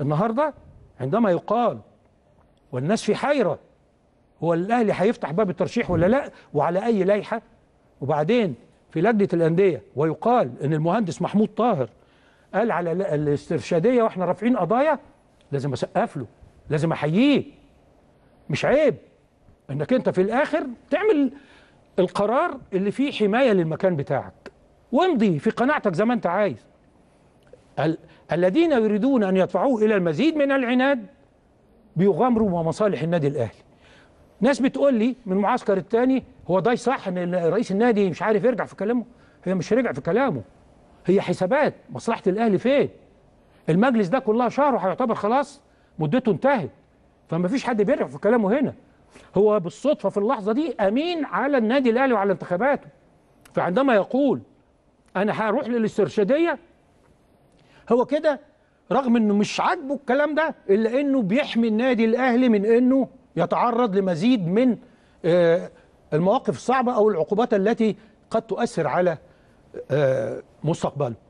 النهاردة عندما يقال والناس في حيرة هو الأهلي هيفتح باب الترشيح ولا لا وعلى أي لائحة وبعدين في لجنة الأندية ويقال إن المهندس محمود طاهر قال على الاسترشادية وإحنا رافعين قضايا لازم أسقف له لازم أحييه مش عيب إنك أنت في الآخر تعمل القرار اللي فيه حماية للمكان بتاعك وامضي في قناعتك زي ما أنت عايز ال الذين يريدون أن يدفعوه إلى المزيد من العناد بيغامروا مع مصالح النادي الأهلي ناس بتقول لي من المعسكر الثاني هو ده صح ان رئيس النادي مش عارف يرجع في كلامه هي مش رجع في كلامه هي حسابات مصلحه الاهلي فين المجلس ده كلها شهر وهيعتبر خلاص مدته انتهت فما فيش حد بيرجع في كلامه هنا هو بالصدفه في اللحظه دي امين على النادي الاهلي وعلى انتخاباته فعندما يقول انا هروح للاسترشاديه هو كده رغم انه مش عاجبه الكلام ده الا انه بيحمي النادي الاهلي من انه يتعرض لمزيد من آه، المواقف الصعبه او العقوبات التي قد تؤثر على آه، مستقبله